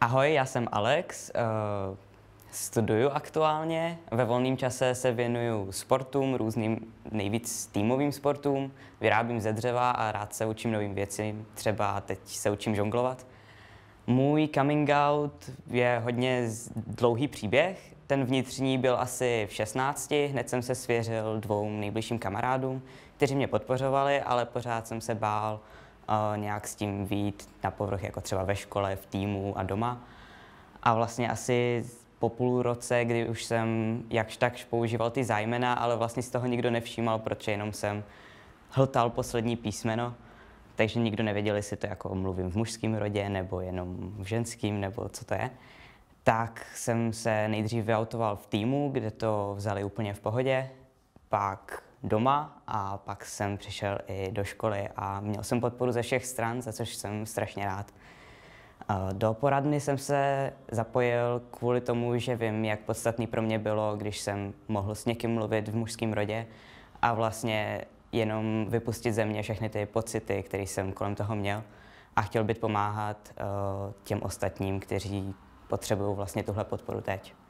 Ahoj, já jsem Alex, uh, studuju aktuálně, ve volném čase se věnuju sportům, různým nejvíc týmovým sportům, vyrábím ze dřeva a rád se učím novým věcem. třeba teď se učím žonglovat. Můj coming out je hodně dlouhý příběh, ten vnitřní byl asi v 16, hned jsem se svěřil dvou nejbližším kamarádům, kteří mě podpořovali, ale pořád jsem se bál, nějak s tím vít na povrch, jako třeba ve škole, v týmu a doma. A vlastně asi po půl roce, kdy už jsem jakž takž používal ty zájmena, ale vlastně z toho nikdo nevšímal, protože jenom jsem hltal poslední písmeno, takže nikdo nevěděl, jestli to jako mluvím v mužském rodě, nebo jenom v ženském, nebo co to je. Tak jsem se nejdřív vyautoval v týmu, kde to vzali úplně v pohodě, pak doma a pak jsem přišel i do školy a měl jsem podporu ze všech stran, za což jsem strašně rád. Do poradny jsem se zapojil kvůli tomu, že vím, jak podstatný pro mě bylo, když jsem mohl s někým mluvit v mužském rodě a vlastně jenom vypustit ze mě všechny ty pocity, které jsem kolem toho měl a chtěl být pomáhat eh, těm ostatním, kteří potřebují vlastně tuhle podporu teď.